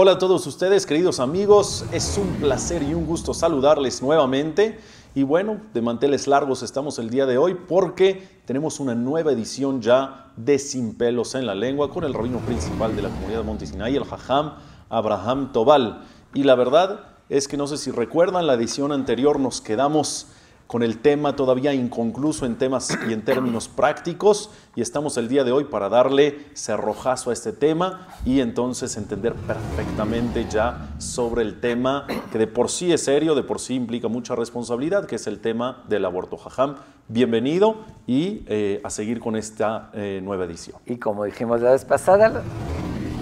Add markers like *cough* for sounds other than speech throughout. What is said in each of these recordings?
Hola a todos ustedes, queridos amigos. Es un placer y un gusto saludarles nuevamente. Y bueno, de manteles largos estamos el día de hoy porque tenemos una nueva edición ya de Sin pelos en la lengua con el rabino principal de la comunidad de Montesinay, el Jajam Abraham Tobal. Y la verdad es que no sé si recuerdan, la edición anterior nos quedamos con el tema todavía inconcluso en temas y en términos prácticos y estamos el día de hoy para darle cerrojazo a este tema y entonces entender perfectamente ya sobre el tema que de por sí es serio, de por sí implica mucha responsabilidad, que es el tema del aborto. Jajam, bienvenido y eh, a seguir con esta eh, nueva edición. Y como dijimos la vez pasada,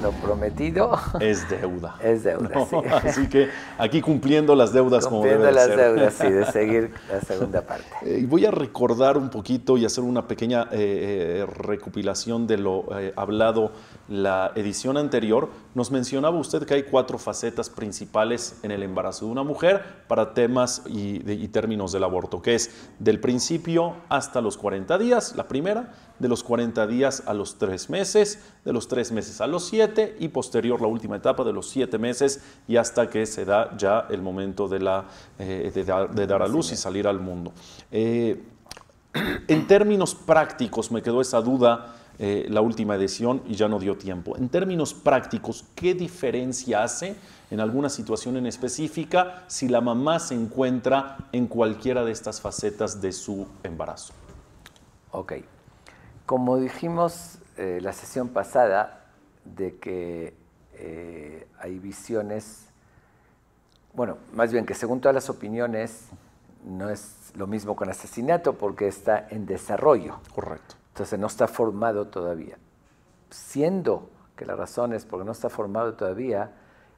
lo prometido *laughs* es deuda. *laughs* Es deuda, *laughs* Así que aquí cumpliendo las deudas como debe las deudas, sí, de seguir la segunda parte. Eh, y voy a recordar un poquito y hacer una pequeña eh, eh, recopilación de lo hablado la edición anterior. Nos mencionaba usted que hay cuatro facetas principales en el embarazo de una mujer para temas y, y términos del aborto, que es del principio hasta los 40 días, la primera de los 40 días a los 3 meses, de los 3 meses a los 7 y posterior la última etapa de los 7 meses y hasta que se da ya el momento de, la, eh, de, dar a luz y salir al mundo. Eh, en términos prácticos, me quedó esa duda. Eh, la última edición y ya no dio tiempo. En términos prácticos, ¿qué diferencia hace en alguna situación en específica si la mamá se encuentra en cualquiera de estas facetas de su embarazo? Ok, como dijimos eh, la sesión pasada, de que eh, hay visiones, bueno, más bien que según todas las opiniones, no es lo mismo con asesinato porque está en desarrollo. Correcto. Entonces no está formado todavía. Siendo que la razón es porque no está formado todavía,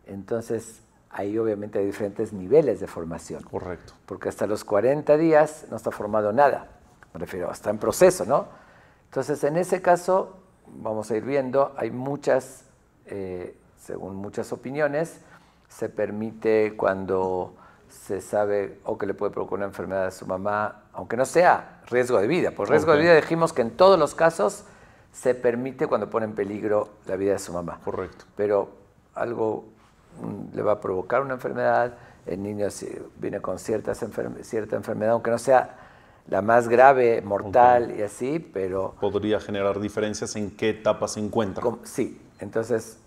entonces ahí obviamente hay diferentes niveles de formación. Correcto. Porque hasta los 40 días no está formado nada. Me refiero, está en proceso, ¿no? Entonces, en ese caso, vamos a ir viendo, hay muchas, eh, según muchas opiniones, se permite cuando se sabe o que le puede provocar una enfermedad a su mamá, aunque no sea riesgo de vida. Por riesgo de vida dijimos que en todos los casos se permite cuando pone en peligro la vida de su mamá. Correcto. Pero algo mm, le va a provocar una enfermedad, el niño viene con cierta enfermedad, aunque no sea la más grave, mortal y así, pero... Podría generar diferencias en qué etapa se encuentra. sí, entonces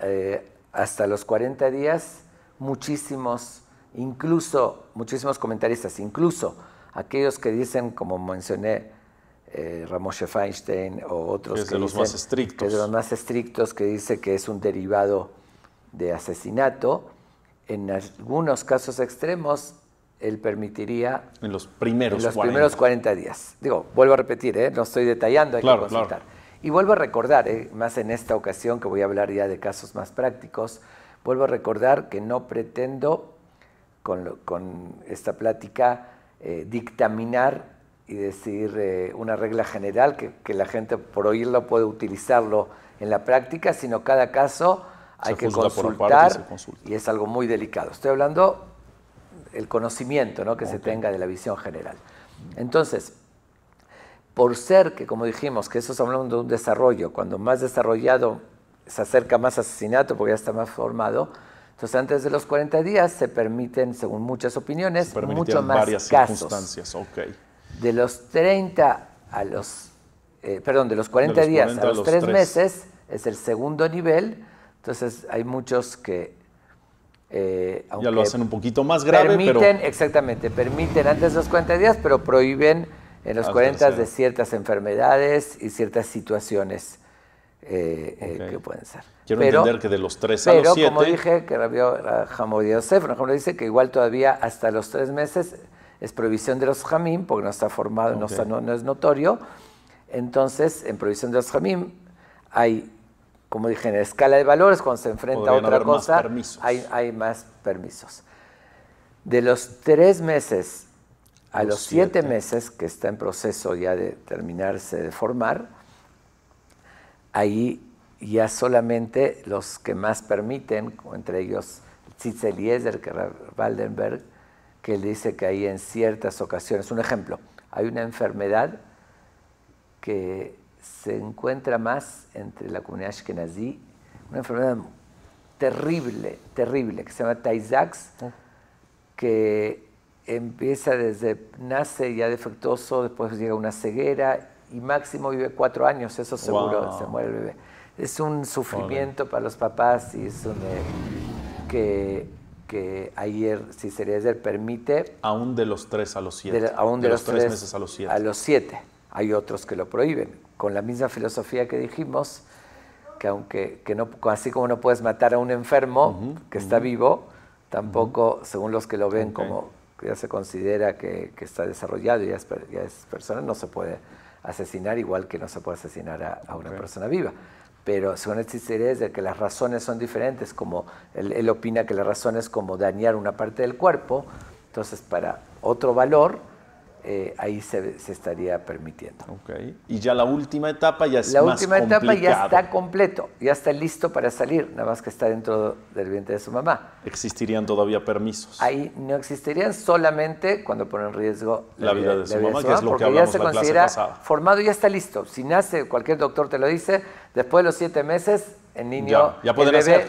eh, hasta los 40 días muchísimos, incluso muchísimos comentaristas, incluso aquellos que dicen, como mencioné, eh, Ramos Feinstein o otros... Que que de los más estrictos. de los más estrictos, que dice que es un derivado de asesinato. En algunos casos extremos él permitiría... En los primeros en los 40. primeros 40 días. Digo, vuelvo a repetir, ¿eh? no estoy detallando, hay que consultar. Y vuelvo a recordar, ¿eh? más en esta ocasión que voy a hablar ya de casos más prácticos, vuelvo a recordar que no pretendo con, esta plática eh, dictaminar y decir una regla general que, la gente por oírlo puede utilizarlo en la práctica, sino cada caso hay que consultar y es algo muy delicado. Estoy hablando el conocimiento que se tenga de la visión general. Entonces, por ser que, como dijimos, que eso es hablando de un desarrollo, cuando más desarrollado se acerca más asesinato porque ya está más formado, entonces antes de los 40 días se permiten, según muchas opiniones, mucho más varias casos. Circunstancias. De los 30 a los, eh, perdón, de los 40 días a los, 3 meses es el segundo nivel, entonces hay muchos que eh, ya lo hacen un poquito más grave, permiten, pero... Exactamente, permiten antes de los 40 días, pero prohíben en los 40 de ciertas enfermedades y ciertas situaciones eh, eh, que pueden ser. Quiero entender que de los 3 a los 7... Pero, como dije, que por ah, Yosef dice que igual todavía hasta los 3 meses es prohibición de los jamim, porque no está formado, no, no, es notorio. Entonces, en prohibición de los jamim hay como dije, en escala de valores, cuando se enfrenta a otra cosa, hay, más permisos. De los tres meses a los, siete. meses, que está en proceso ya de terminarse de formar, ahí ya solamente los que más permiten, entre ellos Zitzel Eliezer, que Waldenberg, que él dice que hay en ciertas ocasiones, un ejemplo, hay una enfermedad que se encuentra más entre la comunidad ashkenazí, una enfermedad terrible, terrible, que se llama tay oh. que empieza desde, nace ya defectuoso, después llega una ceguera y máximo vive cuatro años, eso seguro, se muere el bebé. Es un sufrimiento para los papás y es un... Eh, que ayer, si sería ayer, permite... Aún de los tres a los siete. De, aún de, los, los, tres meses a los siete. A los siete. Hay otros que lo prohíben con la misma filosofía que dijimos, que aunque que no, así como no puedes matar a un enfermo que está vivo, tampoco, según los que lo ven como ya se considera que, está desarrollado y ya es, persona, no se puede asesinar igual que no se puede asesinar a, una persona viva. Pero según el es de que las razones son diferentes, como él, él opina que la razón es como dañar una parte del cuerpo, entonces para otro valor, eh, ahí se, estaría permitiendo. Y ya la última etapa ya es La última etapa ya está completo, ya está listo para salir, nada más que está dentro del vientre de su mamá. ¿Existirían todavía permisos? Ahí no existirían solamente cuando pone en riesgo la, vida, de su, mamá, porque ya se considera formado, ya está listo. Si nace, cualquier doctor te lo dice, después de los siete meses, el niño, ya, el bebé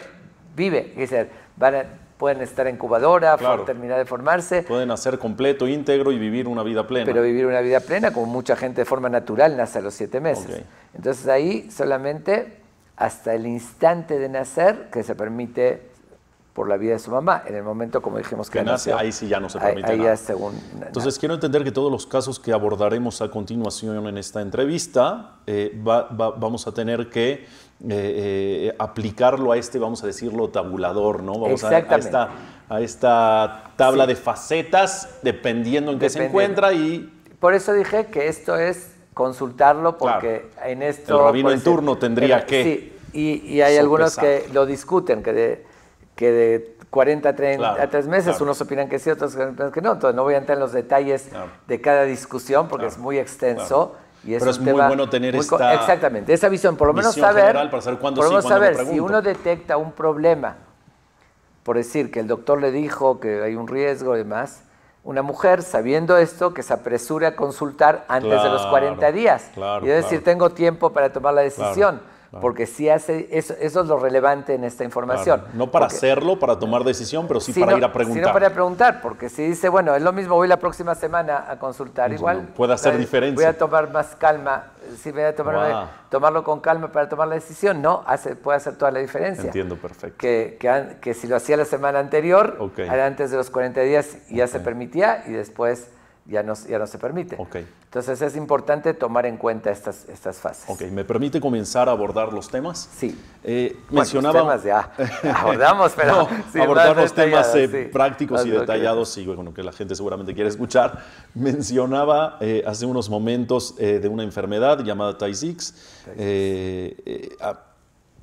vive. decir, van pueden estar en incubadora, terminar de formarse. Pueden hacer completo, íntegro y vivir una vida plena. Pero vivir una vida plena, como mucha gente de forma natural nace a los siete meses. Entonces ahí solamente hasta el instante de nacer que se permite por la vida de su mamá. En el momento, como dijimos que, nace, ahí sí ya no se permite. ahí según, Entonces, quiero entender que todos los casos que abordaremos a continuación en esta entrevista, eh, vamos a tener que eh, eh, aplicarlo a este, vamos a decirlo, tabulador, ¿no? Vamos A, esta, tabla de facetas, dependiendo en qué se encuentra y... Por eso dije que esto es consultarlo porque en esto... El rabino en turno tendría que... Sí, y, hay algunos que lo discuten, que... De, que de 40 a 3, meses, unos opinan que sí, otros que no. Entonces, no voy a entrar en los detalles de cada discusión porque es muy extenso. Y es Pero es muy bueno tener esta. Exactamente, esa visión, por lo menos saber. Para saber cuándo por lo menos saber, si uno detecta un problema, por decir que el doctor le dijo que hay un riesgo y demás, una mujer sabiendo esto que se apresure a consultar antes de los 40 días. y decir, tengo tiempo para tomar la decisión porque sí hace, eso, es lo relevante en esta información. No para hacerlo, para tomar decisión, pero sí para ir a preguntar. Sí, no para ir a preguntar, porque si dice, bueno, es lo mismo, voy la próxima semana a consultar, pues igual. puede hacer diferencia. Voy a tomar más calma, si voy a tomarlo con calma para tomar la decisión, no, hace, puede hacer toda la diferencia. Entiendo, perfecto. Que, que, si lo hacía la semana anterior, antes de los 40 días ya se permitía y después ya no, se permite. Okay. Entonces es importante tomar en cuenta estas, estas fases. Ok, ¿me permite comenzar a abordar los temas? Sí. Eh, mencionaba... Los ya *laughs* abordamos, pero... *laughs* abordar los temas eh, prácticos y detallados que... que la gente seguramente quiere escuchar. Mencionaba eh, hace unos momentos de una enfermedad llamada Tay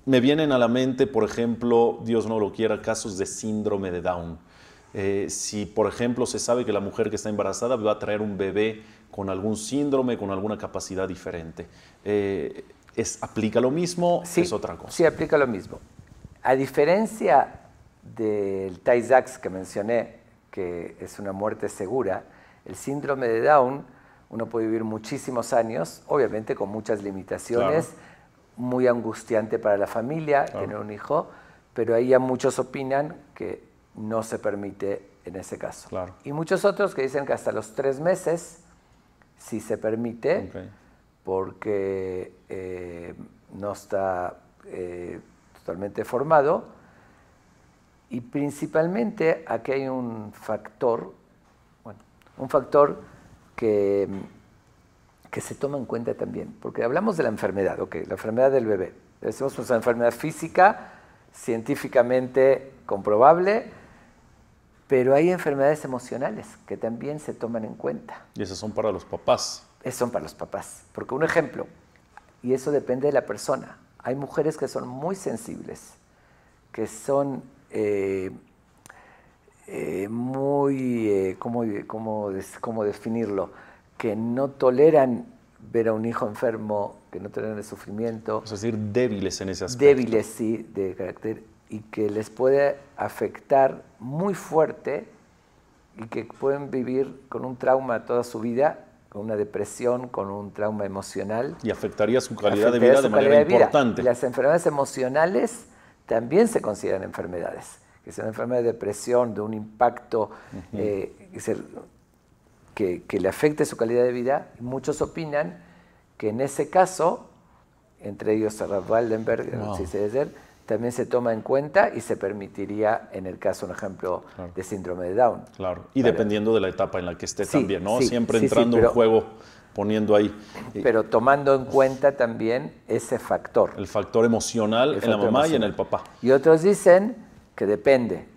me vienen a la mente, por ejemplo, Dios no lo quiera, casos de síndrome de Down. Eh, si, por ejemplo, se sabe que la mujer que está embarazada va a traer un bebé con algún síndrome, con alguna capacidad diferente. Eh, ¿Aplica lo mismo? Sí, ¿Es otra cosa? Sí, aplica lo mismo. A diferencia del Tay que mencioné, que es una muerte segura, el síndrome de Down, uno puede vivir muchísimos años, obviamente con muchas limitaciones, muy angustiante para la familia, tener un hijo, pero ahí ya muchos opinan que no se permite en ese caso. Y muchos otros que dicen que hasta los tres meses sí se permite, porque eh, no está eh, totalmente formado. Y principalmente aquí hay un factor, bueno, un factor que, que se toma en cuenta también, porque hablamos de la enfermedad, la enfermedad del bebé. Decimos que es una enfermedad física, científicamente comprobable, pero hay enfermedades emocionales que también se toman en cuenta. Y esas son para los papás. Esas son para los papás. Porque un ejemplo, y eso depende de la persona, hay mujeres que son muy sensibles, que son eh, eh, muy, eh, cómo, ¿cómo definirlo? Que no toleran ver a un hijo enfermo, que no toleran el sufrimiento. Es decir, débiles en ese aspecto. Débiles, sí, de carácter y que les puede afectar muy fuerte y que pueden vivir con un trauma toda su vida, con una depresión, con un trauma emocional. Y afectaría su calidad de vida de manera importante. Las enfermedades emocionales también se consideran enfermedades, que sea una enfermedad de depresión, de un impacto eh, que, le afecte su calidad de vida. Muchos opinan que en ese caso, entre ellos a Ralph Waldenberg, también se toma en cuenta y se permitiría en el caso, un ejemplo, de síndrome de Down. Claro, y dependiendo de la etapa en la que esté también, ¿no? Siempre entrando un en juego, poniendo ahí. Pero tomando en cuenta también ese factor. El factor emocional en la mamá y en el papá. Y otros dicen que depende.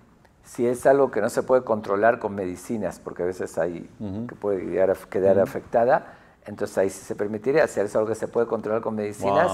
Si es algo que no se puede controlar con medicinas, porque a veces hay que puede quedar, afectada, entonces ahí se permitiría. Si es algo que se puede controlar con medicinas,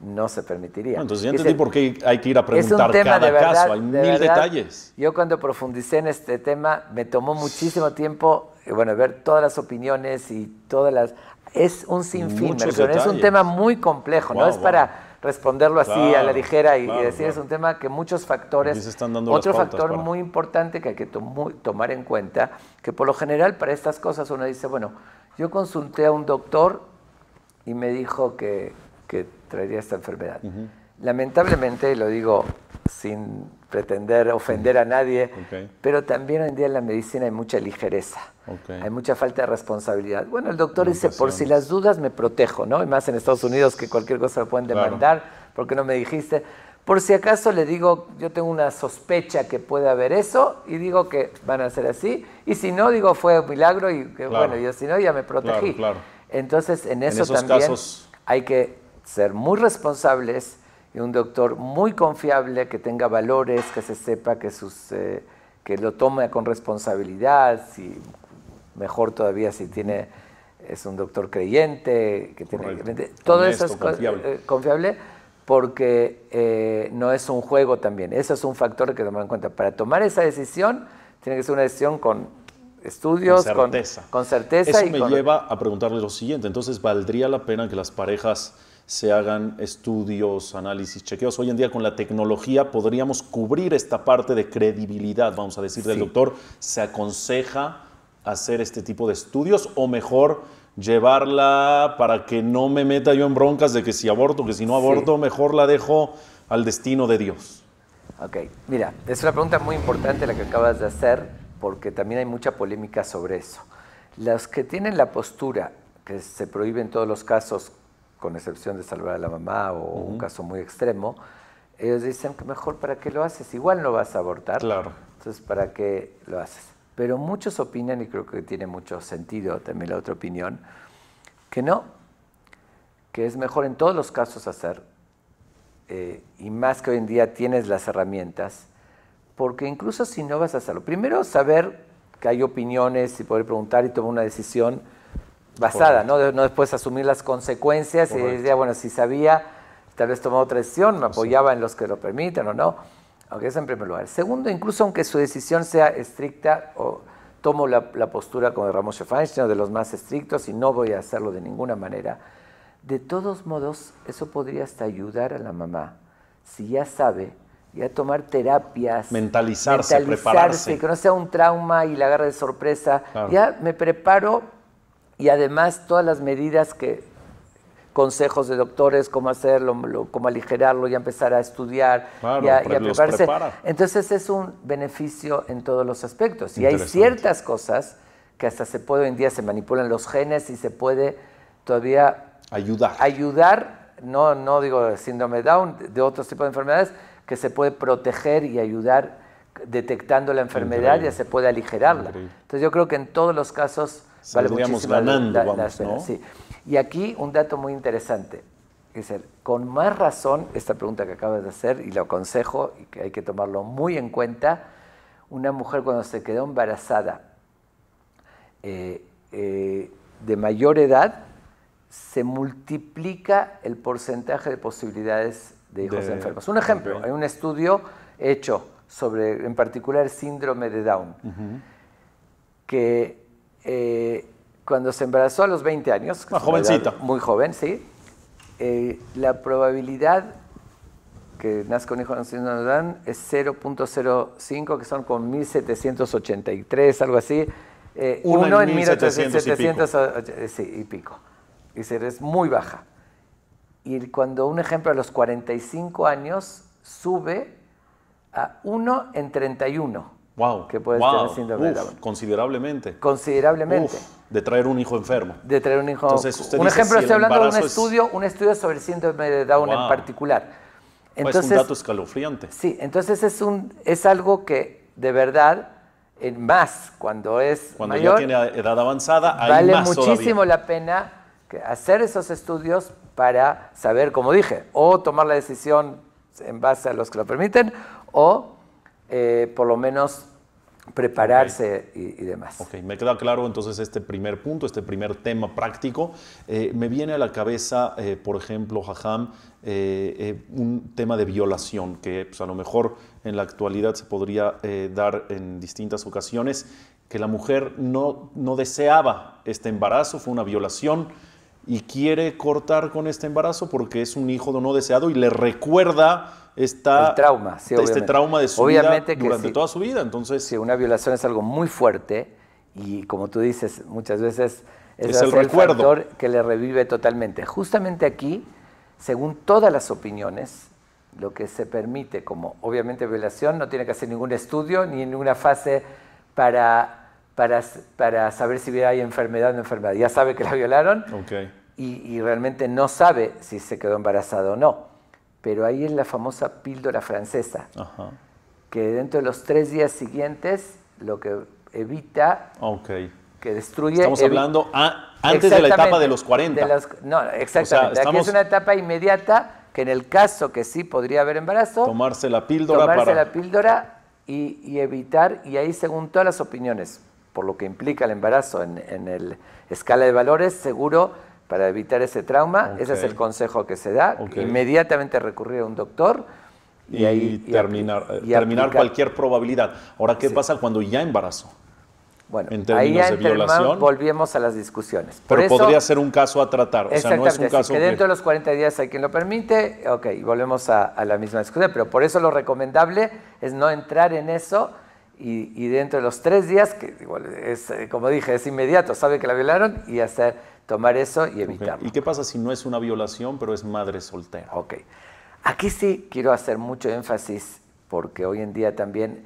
no se permitiría. entonces ya entendí por qué hay que ir a preguntar cada caso, hay mil detalles. Yo cuando profundicé en este tema me tomó muchísimo tiempo, eh, bueno, ver todas las opiniones y todas las... Es un sinfín, es un tema muy complejo, no es para responderlo así a la ligera y, decir es un tema que muchos factores... otro factor muy importante que hay que tomar en cuenta, que por lo general para estas cosas uno dice, bueno, yo consulté a un doctor y me dijo que, que traería esta enfermedad. Lamentablemente, lo digo sin pretender ofender a nadie, pero también hoy en día en la medicina hay mucha ligereza, hay mucha falta de responsabilidad. Bueno, el doctor dice, por si las dudas me protejo, ¿no? Y más en Estados Unidos que cualquier cosa lo pueden demandar, porque no me dijiste. Por si acaso le digo, yo tengo una sospecha que puede haber eso y digo que van a ser así. Y si no, digo, fue un milagro y que, bueno, yo si no, ya me protegí. Entonces, en eso también hay que ser muy responsables y un doctor muy confiable, que tenga valores, que se sepa que, sus, eh, que lo tome con responsabilidad, si, mejor todavía si tiene, es un doctor creyente, que tiene, todo eso es eh, confiable, porque eh, no es un juego también, eso es un factor que tomar en cuenta. Para tomar esa decisión, tiene que ser una decisión con estudios, con certeza. Eso me lleva a preguntarle lo siguiente, entonces, ¿valdría la pena que las parejas se hagan estudios, análisis, chequeos. Hoy en día con la tecnología podríamos cubrir esta parte de credibilidad, vamos a decir, del doctor. ¿Se aconseja hacer este tipo de estudios o mejor llevarla para que no me meta yo en broncas de que si aborto, que si no aborto, mejor la dejo al destino de Dios? Ok, mira, es una pregunta muy importante la que acabas de hacer porque también hay mucha polémica sobre eso. Los que tienen la postura que se prohíbe en todos los casos con excepción de salvar a la mamá o un caso muy extremo, ellos dicen que mejor para qué lo haces, igual no vas a abortar. Claro. Entonces, ¿para qué lo haces? Pero muchos opinan, y creo que tiene mucho sentido también la otra opinión, que no, que es mejor en todos los casos hacer, eh, y más que hoy en día tienes las herramientas, porque incluso si no vas a hacerlo, primero saber que hay opiniones y poder preguntar y tomar una decisión, basada, ¿no? ¿no? después asumir las consecuencias y decía, bueno, si sabía, tal vez tomaba otra decisión, me apoyaba en los que lo permitan o no. Aunque eso en primer lugar. Segundo, incluso aunque su decisión sea estricta, o tomo la, postura como de Ramos o de los más estrictos, y no voy a hacerlo de ninguna manera. De todos modos, eso podría hasta ayudar a la mamá, si ya sabe, ya tomar terapias. Mentalizarse, prepararse. Que no sea un trauma y la agarre de sorpresa. Ya me preparo y además todas las medidas que consejos de doctores, cómo hacerlo, cómo aligerarlo, y empezar a estudiar y, a, prepararse. Entonces es un beneficio en todos los aspectos. Y hay ciertas cosas que hasta se puede hoy en día se manipulan los genes y se puede todavía ayudar. Ayudar, no, no digo síndrome Down, de otros tipos de enfermedades, que se puede proteger y ayudar detectando la enfermedad, y se puede aligerarla. Entonces yo creo que en todos los casos vale muchísimo ganando, ¿no? sí. Y aquí un dato muy interesante. Es decir, con más razón, esta pregunta que acabas de hacer, y lo aconsejo, y que hay que tomarlo muy en cuenta, una mujer cuando se quedó embarazada eh, eh, de mayor edad, se multiplica el porcentaje de posibilidades de hijos enfermos. Un ejemplo, hay un estudio hecho sobre, en particular, síndrome de Down, que eh, cuando se embarazó a los 20 años, ah, jovencita. Muy joven, sí. Eh, la probabilidad que nazca un hijo no es 0.05, que son con 1783, algo así. Eh, uno, en 1783 y pico. Sí, y pico. es muy baja. Y cuando un ejemplo a los 45 años sube a 1 en 31. Wow. Que puedes tener síndrome de Down. Considerablemente. Considerablemente. de traer un hijo enfermo. De traer un hijo. un ejemplo, estoy hablando de un estudio, un estudio sobre síndrome de Down en particular. Pues, entonces, es un dato escalofriante. Sí, entonces es, un, es algo que de verdad, en más cuando es cuando ya tiene edad avanzada, vale más muchísimo la pena hacer esos estudios para saber, como dije, o tomar la decisión en base a los que lo permiten, o eh, por lo menos prepararse y, demás. Ok, me queda claro entonces este primer punto, este primer tema práctico. Eh, me viene a la cabeza, eh, por ejemplo, Jajam, un tema de violación que pues, a lo mejor en la actualidad se podría dar en distintas ocasiones, que la mujer no, no deseaba este embarazo, fue una violación y quiere cortar con este embarazo porque es un hijo no deseado y le recuerda esta, este trauma de su obviamente vida durante toda su vida. Entonces, si una violación es algo muy fuerte y como tú dices muchas veces es, el, recuerdo factor que le revive totalmente. Justamente aquí, según todas las opiniones, lo que se permite como obviamente violación no tiene que hacer ningún estudio ni ninguna fase para para, saber si hay enfermedad o no enfermedad. Ya sabe que la violaron y, realmente no sabe si se quedó embarazada o no. Pero ahí es la famosa píldora francesa, que dentro de los tres días siguientes lo que evita, que destruye... Estamos hablando antes de la etapa de los 40. no, exactamente. Aquí es una etapa inmediata que en el caso que sí podría haber embarazo, tomarse la píldora, tomarse la píldora y, y, evitar, y ahí según todas las opiniones, por lo que implica el embarazo en, en el escala de valores, seguro para evitar ese trauma. Ese es el consejo que se da. Inmediatamente recurrir a un doctor. Y, ahí, terminar, eh, terminar cualquier probabilidad. Ahora, ¿qué pasa cuando ya embarazo? Bueno, ahí de violación. volvemos a las discusiones. pero podría ser un caso a tratar. O sea, no es un caso dentro de los 40 días hay quien lo permite, ok, volvemos a, a la misma discusión. Pero por eso lo recomendable es no entrar en eso y, dentro de los tres días, que es, eh, como dije, es inmediato, sabe que la violaron y hacer, tomar eso y evitarlo. ¿Y qué pasa si no es una violación, pero es madre soltera? Ok. Aquí sí quiero hacer mucho énfasis, porque hoy en día también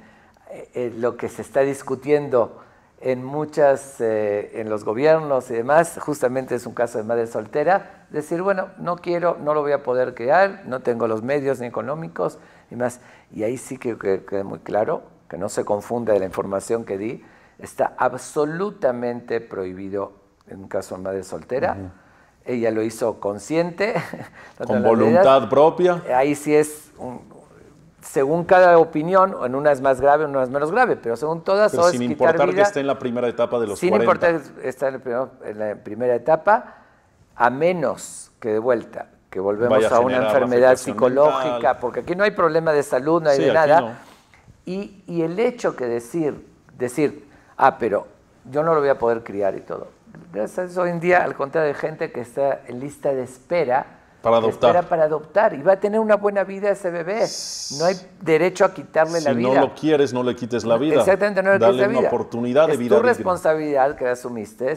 eh, eh, lo que se está discutiendo en muchas, en los gobiernos y demás, justamente es un caso de madre soltera, decir, bueno, no quiero, no lo voy a poder crear, no tengo los medios ni económicos y más. Y ahí sí que quede muy claro que no se confunda de la información que di, está absolutamente prohibido en un caso de madre soltera. Ella lo hizo consciente. *laughs* Con voluntad propia. Ahí sí es, según cada opinión, en una es más grave, en una es menos grave, pero según todas... Pero sin importar que esté en la primera etapa de los Sin importar que esté en, la primera etapa, a menos que de vuelta, que volvemos a, una enfermedad psicológica, porque aquí no hay problema de salud, no hay de nada. Y, el hecho que decir, decir, ah, pero yo no lo voy a poder criar y todo. Gracias hoy en día, al contrario, de gente que está en lista de espera. Para adoptar. para adoptar. Y va a tener una buena vida ese bebé. No hay derecho a quitarle la vida. Si no lo quieres, no le quites la vida. Exactamente, no le la una oportunidad de vida. Es tu responsabilidad que asumiste.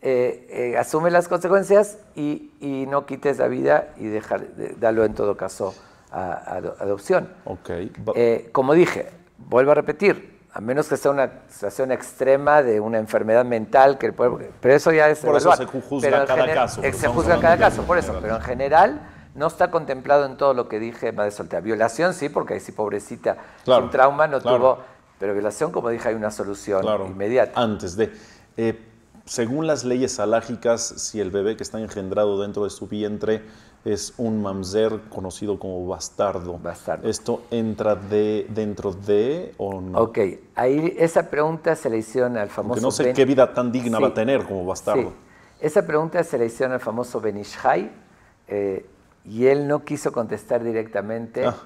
Eh, eh, asume las consecuencias y, y, no quites la vida y dejar, dalo en todo caso a, adopción. Okay. Eh, como dije, vuelvo a repetir, a menos que sea una situación extrema de una enfermedad mental, que pueblo, pero eso ya es... Por eso se juzga cada caso. Se juzga cada caso, por eso, pero en general no está contemplado en todo lo que dije madre soltera. Violación sí, porque ahí sí pobrecita, sin un trauma no tuvo, pero violación, como dije, hay una solución inmediata. Antes de... Eh, según las leyes alágicas, si el bebé que está engendrado dentro de su vientre es un mamzer conocido como bastardo. Bastardo. ¿Esto entra de, dentro de o no? Ok, ahí esa pregunta se le hicieron al famoso... Que no sé qué vida tan digna va a tener como bastardo. Esa pregunta se le hicieron al famoso Benishai eh, y él no quiso contestar directamente ah.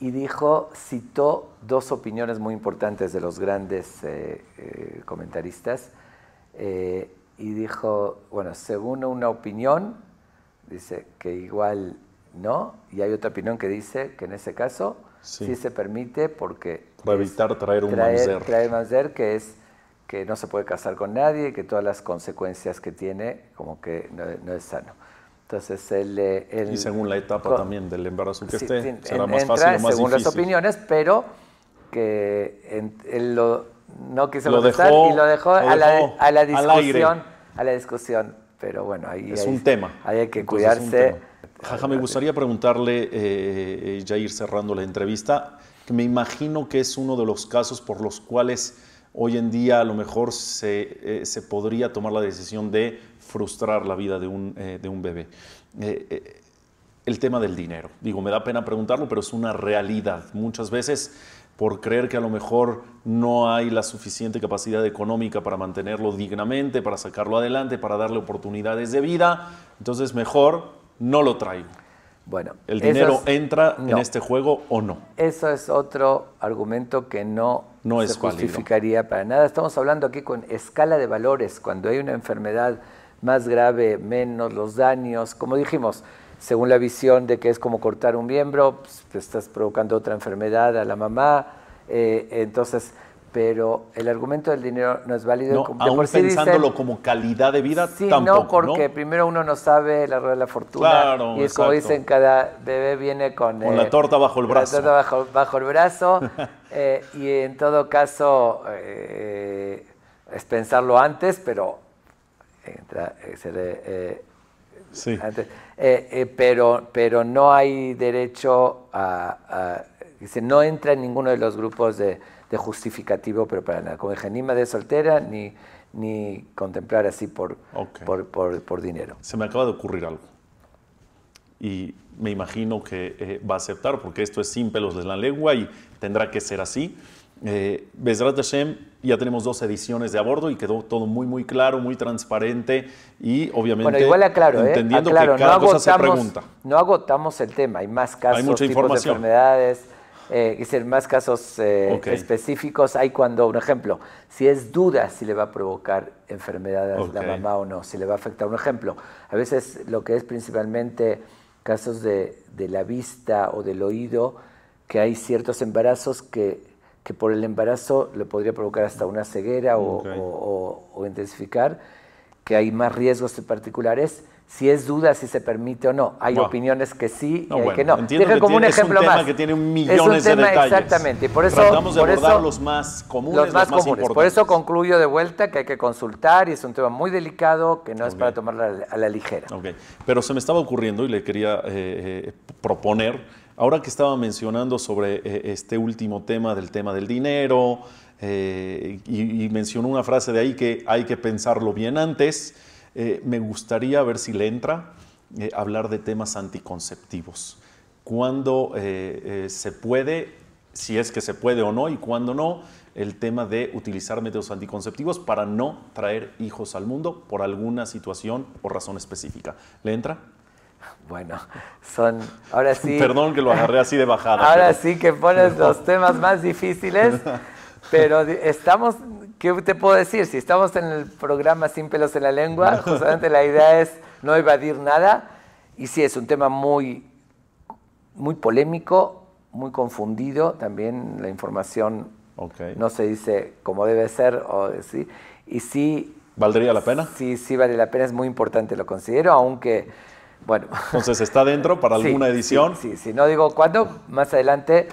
y dijo, citó dos opiniones muy importantes de los grandes eh, eh, comentaristas y dijo, bueno, según una opinión, dice que igual no, y hay otra opinión que dice que en ese caso sí, se permite porque... Para evitar traer un traer, mamzer. Traer que es que no se puede casar con nadie, que todas las consecuencias que tiene como que no, es sano. Entonces él, eh, Y según la etapa también del embarazo que esté, será más fácil o más según las opiniones, pero que él no quiso lo y lo dejó, a, la, discusión, a la discusión pero bueno, ahí es hay, un tema. hay que cuidarse. Jaja, me gustaría preguntarle, eh, eh, ya ir cerrando la entrevista, que me imagino que es uno de los casos por los cuales hoy en día a lo mejor se, eh, se podría tomar la decisión de frustrar la vida de un, de un bebé. el tema del dinero. Digo, me da pena preguntarlo, pero es una realidad. Muchas veces por creer que a lo mejor no hay la suficiente capacidad económica para mantenerlo dignamente, para sacarlo adelante, para darle oportunidades de vida, entonces mejor no lo traigo. Bueno, ¿el dinero entra en este juego o no? Eso es otro argumento que no, se justificaría para nada. Estamos hablando aquí con escala de valores, cuando hay una enfermedad más grave, menos los daños, como dijimos, según la visión de que es como cortar un miembro, pues, te estás provocando otra enfermedad a la mamá, eh, entonces, pero el argumento del dinero no es válido. No, aún pensándolo como calidad de vida, sí, tampoco, no, porque primero uno no sabe la rueda de la fortuna, y como dicen, cada bebé viene con... Con la eh, torta bajo el brazo. La torta bajo, el brazo, *laughs* eh, y en todo caso es pensarlo antes, pero... Sí. Eh, eh, pero, pero no hay derecho a, a, no entra en ninguno de los grupos de, justificativo, pero para nada, como dije, ni de soltera, ni, ni contemplar así por, por, por, dinero. Se me acaba de ocurrir algo. Y me imagino que eh, va a aceptar, porque esto es sin pelos de la lengua y tendrá que ser así. Eh, Hashem, ya tenemos dos ediciones de a bordo y quedó todo muy, muy claro, muy transparente y obviamente igual ¿eh? entendiendo que no agotamos, pregunta. No agotamos el tema, hay más casos, mucha tipos información. de enfermedades, eh, decir, más casos eh, específicos. Hay cuando, un ejemplo, si es duda si le va a provocar enfermedades a la mamá o no, si le va a afectar. Un ejemplo, a veces lo que es principalmente casos de, de la vista o del oído, que hay ciertos embarazos que que por el embarazo le podría provocar hasta una ceguera o, intensificar, que hay más riesgos particulares. Si es duda si se permite o no. Hay opiniones que sí y hay que no. déjenme como un ejemplo es un tema más. que tiene millones un de detalles. Exactamente. por eso, Tratamos de abordar los más comunes. Los más, comunes. Por eso concluyo de vuelta que hay que consultar y es un tema muy delicado que no es para tomarlo a la, ligera. Pero se me estaba ocurriendo y le quería eh, eh proponer Ahora que estaba mencionando sobre eh, este último tema del tema del dinero, eh, y, mencionó una frase de ahí que hay que pensarlo bien antes, eh, me gustaría ver si le entra hablar de temas anticonceptivos. ¿Cuándo se puede, si es que se puede o no, y cuándo no, el tema de utilizar métodos anticonceptivos para no traer hijos al mundo por alguna situación o razón específica? ¿Le entra? Bueno, son, ahora sí... *laughs* Perdón que lo agarré así de bajada. Ahora sí que pones los temas más difíciles, pero estamos, ¿qué te puedo decir? Si estamos en el programa Sin pelos en la lengua, *laughs* justamente la idea es no evadir nada, y sí, es un tema muy, muy polémico, muy confundido, también la información no se dice como debe ser, o, sí, y sí... ¿Valdría la pena? Sí, sí vale la pena, es muy importante, lo considero, aunque bueno. Entonces está dentro para alguna edición. Sí, sí, no digo cuándo, más adelante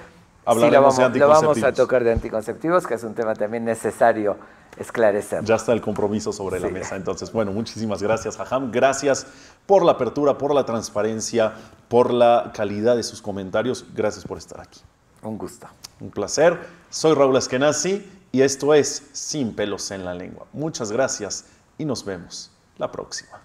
Hablaremos vamos, de anticonceptivos. Lo vamos a tocar de anticonceptivos, que es un tema también necesario esclarecer. Ya está el compromiso sobre la mesa. Entonces, bueno, muchísimas gracias, Jajam. Gracias por la apertura, por la transparencia, por la calidad de sus comentarios. Gracias por estar aquí. Un gusto. Un placer. Soy Raúl Esquenazi y esto es Sin pelos en la lengua. Muchas gracias y nos vemos la próxima.